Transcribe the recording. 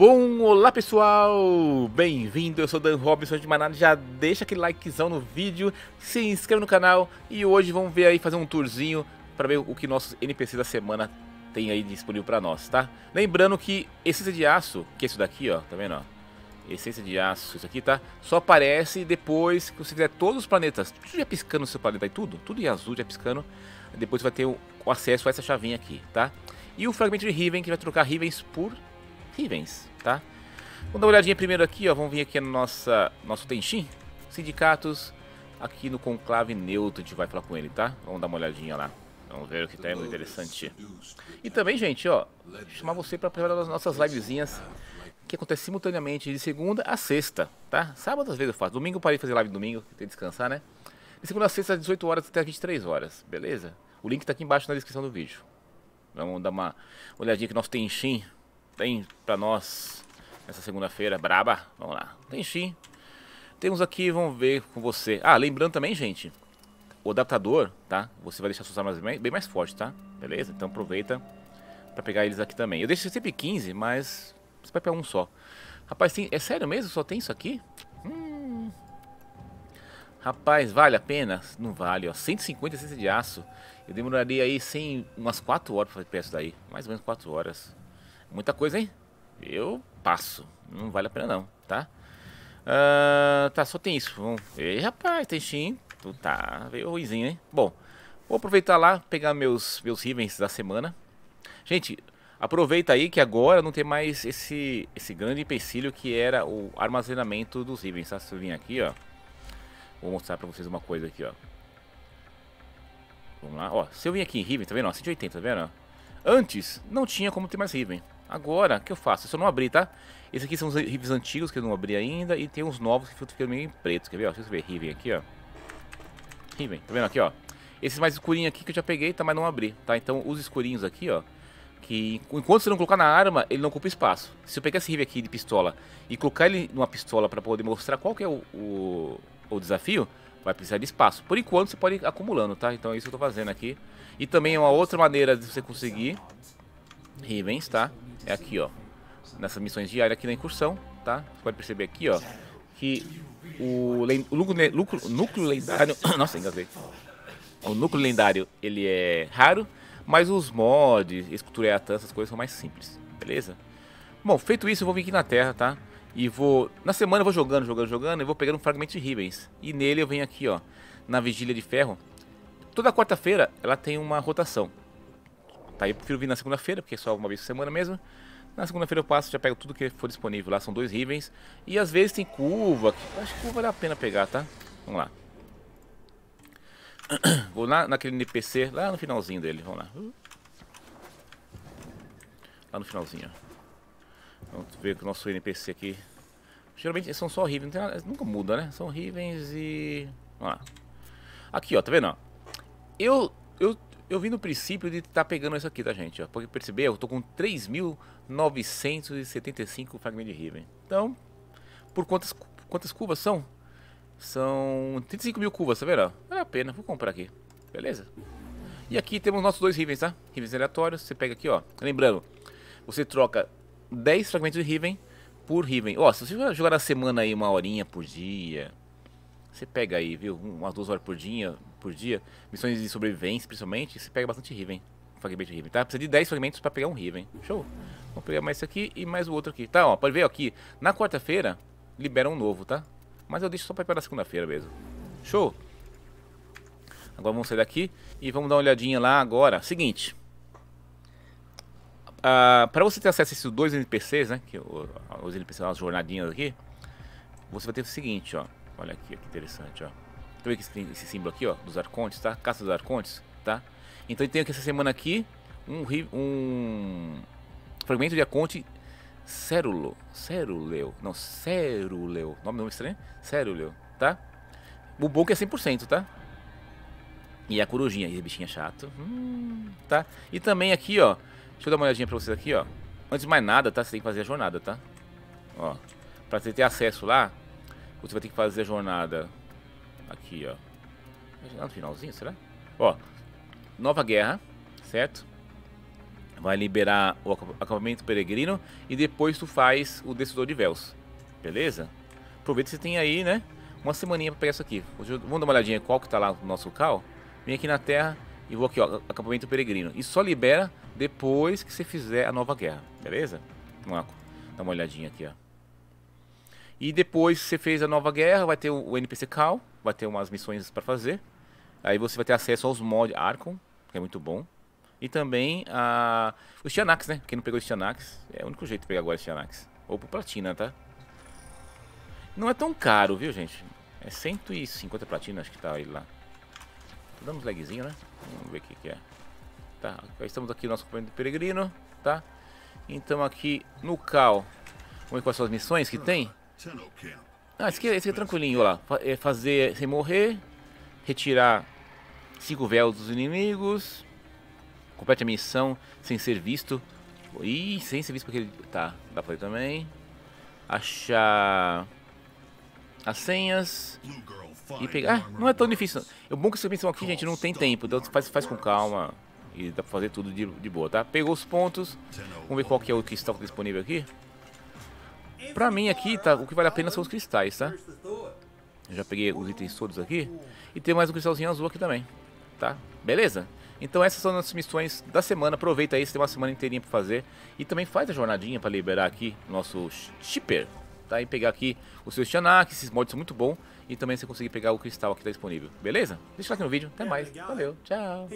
bom? Olá pessoal, bem-vindo, eu sou Dan Robinson de Maná, já deixa aquele likezão no vídeo, se inscreve no canal e hoje vamos ver aí, fazer um tourzinho para ver o que nossos NPCs da semana tem aí disponível para nós, tá? Lembrando que essência de aço, que é isso daqui ó, tá vendo ó, essência de aço, isso aqui tá, só aparece depois que você fizer todos os planetas, tudo já piscando no seu planeta aí, tudo, tudo em azul já piscando, depois você vai ter o, o acesso a essa chavinha aqui, tá? E o fragmento de Riven, que vai trocar Rivens por Rivens, tá? Vamos dar uma olhadinha primeiro aqui, ó. Vamos vir aqui no nossa, nosso Tenshin. Sindicatos. Aqui no conclave neutro a gente vai falar com ele, tá? Vamos dar uma olhadinha lá. Vamos ver o que tem, muito interessante. E também, gente, ó, chamar você para preparar as nossas livezinhas que acontece simultaneamente de segunda a sexta, tá? Sábado às vezes eu faço. Domingo eu parei de fazer live domingo, tem que descansar, né? De segunda a sexta, às 18 horas até às 23 horas, beleza? O link tá aqui embaixo na descrição do vídeo. Vamos dar uma olhadinha aqui no nosso Shin tem para nós nessa segunda-feira braba? Vamos lá. Tem sim. Temos aqui, vamos ver com você. Ah, lembrando também, gente, o adaptador, tá? Você vai deixar suas armas bem, mais fortes, tá? Beleza? Então aproveita para pegar eles aqui também. Eu deixo sempre 15, mas você vai pegar um só. Rapaz, tem... é sério mesmo? Só tem isso aqui? Hum... Rapaz, vale a pena? Não vale, ó. 150 cestas de aço. Eu demoraria aí sem umas 4 horas para pegar isso daí. Mais ou menos 4 horas. Muita coisa, hein? Eu passo. Não vale a pena não, tá? Uh, tá, só tem isso. Vamos... Ei, rapaz, tem sim. Tu tá, veio ruizinho, hein? Bom, vou aproveitar lá, pegar meus, meus Rivens da semana. Gente, aproveita aí que agora não tem mais esse, esse grande empecilho que era o armazenamento dos Rivens, tá? Se eu vim aqui, ó. Vou mostrar pra vocês uma coisa aqui, ó. Vamos lá, ó. Se eu vim aqui em Riven, tá vendo? Ó, 180, tá vendo? Antes, não tinha como ter mais Riven. Agora, o que eu faço? Se eu não abrir, tá? Esses aqui são os rivens antigos que eu não abri ainda. E tem uns novos que ficam meio pretos. Quer ver? Ó, deixa eu ver Riven aqui, ó. Riven, tá vendo aqui, ó? Esses mais escurinhos aqui que eu já peguei, tá? Mas não abri, tá? Então, os escurinhos aqui, ó. Que enquanto você não colocar na arma, ele não ocupa espaço. Se eu pegar esse Riven aqui de pistola e colocar ele numa pistola pra poder mostrar qual que é o, o, o desafio, vai precisar de espaço. Por enquanto, você pode ir acumulando, tá? Então, é isso que eu tô fazendo aqui. E também é uma outra maneira de você conseguir Rivens, tá? é aqui, ó, nessas missões diárias aqui na incursão, tá? Você pode perceber aqui, ó, que o, o núcleo, núcleo lendário, nossa, engasguei. O núcleo lendário, ele é raro, mas os mods, escultura e atan, essas coisas são mais simples, beleza? Bom, feito isso, eu vou vir aqui na Terra, tá? E vou, na semana eu vou jogando, jogando, jogando, e vou pegando um fragmento de Ribens. E nele eu venho aqui, ó, na Vigília de Ferro. Toda quarta-feira ela tem uma rotação. Tá aí, eu prefiro vir na segunda-feira, porque é só uma vez por semana mesmo. Na segunda-feira eu passo, já pego tudo que for disponível lá, são dois rivens. E às vezes tem curva, que acho que curva vale a pena pegar, tá? Vamos lá. Vou lá naquele NPC, lá no finalzinho dele, vamos lá. Lá no finalzinho, Vamos ver o nosso NPC aqui. Geralmente são só Rivens, nunca muda, né? São Rivens e... Vamos lá. Aqui, ó, tá vendo? Eu, eu eu vim no princípio de estar tá pegando isso aqui, tá, gente? porque perceber, eu tô com 3.975 fragmentos de Riven. Então, por quantas, quantas cubas são? São 35 mil cubas, tá vendo? Vale a pena, vou comprar aqui. Beleza? E aqui temos nossos dois Rivens, tá? Rivens aleatórios, você pega aqui, ó. Lembrando, você troca 10 fragmentos de Riven por Riven. Ó, se você jogar na semana aí uma horinha por dia, você pega aí, viu? Umas duas horas por dia, por dia. Missões de sobrevivência, principalmente, você pega bastante Riven. Fragmento de Riven, tá? Precisa de 10 fragmentos para pegar um Riven. Show. Vou pegar mais esse aqui e mais o outro aqui. Tá, ó, pode ver aqui. Na quarta-feira, libera um novo, tá? Mas eu deixo só pra pegar na segunda-feira mesmo. Show. Agora vamos sair daqui e vamos dar uma olhadinha lá agora. Seguinte. Uh, ah, para você ter acesso a esses dois NPCs, né? Que, os NPCs, as jornadinhas aqui. Você vai ter o seguinte, ó. Olha aqui, que interessante, ó. Tá vendo esse, esse símbolo aqui, ó, dos arcontes, tá? Caça dos arcontes, tá? Então eu tenho aqui essa semana aqui um, um fragmento de arconte Cérulo, Céruleu, não, Céruleu, nome, nome estranho, Céruleu, tá? O bom que é 100%, tá? E a corujinha, esse bichinho é chato, hum, tá? E também aqui, ó, deixa eu dar uma olhadinha pra vocês aqui, ó. Antes de mais nada, tá? Você tem que fazer a jornada, tá? Ó, pra você ter acesso lá, você vai ter que fazer a jornada aqui, ó. Lá no finalzinho, será? Ó, nova guerra, certo? Vai liberar o acampamento peregrino e depois tu faz o decisor de véus, beleza? Aproveita que você tem aí, né? Uma semaninha pra pegar isso aqui. Vamos dar uma olhadinha qual que tá lá no nosso local? Vem aqui na terra e vou aqui, ó, acampamento peregrino. E só libera depois que você fizer a nova guerra, beleza? Vamos lá, dá uma olhadinha aqui, ó. E depois você fez a nova guerra, vai ter o NPC Cal, vai ter umas missões para fazer. Aí você vai ter acesso aos mods Archon, que é muito bom. E também a... os Tianax, né? Quem não pegou o Tianax, é o único jeito de pegar agora o Tianax. Ou pro Platina, tá? Não é tão caro, viu, gente? É 150 platina, acho que tá ele lá. Tá dando uns lagzinho, né? Vamos ver o que, que é. Tá, estamos aqui no nosso companheiro peregrino, tá? Então aqui no cal, vamos ver quais são as missões que tem. Ah, esse aqui, esse aqui é tranquilinho, lá. É fazer sem morrer, retirar cinco véus dos inimigos, complete a missão sem ser visto. Ih, sem ser visto porque ele... Tá, dá pra ir também. Achar as senhas e pegar... Ah, não é tão difícil. É bom que a missão aqui, gente, não tem tempo, então faz, faz com calma. E dá pra fazer tudo de, de boa, tá? Pegou os pontos. Vamos ver qual que é o que está disponível aqui. Pra mim aqui, tá, o que vale a pena são os cristais, tá? Eu já peguei os itens todos aqui. E tem mais um cristalzinho azul aqui também, tá? Beleza? Então essas são as missões da semana. Aproveita aí, você tem uma semana inteirinha pra fazer. E também faz a jornadinha pra liberar aqui nosso shipper, tá? E pegar aqui o seu shanak esses mods são muito bons. E também você conseguir pegar o cristal aqui tá disponível, beleza? Deixa o like no vídeo, até mais, valeu, tchau!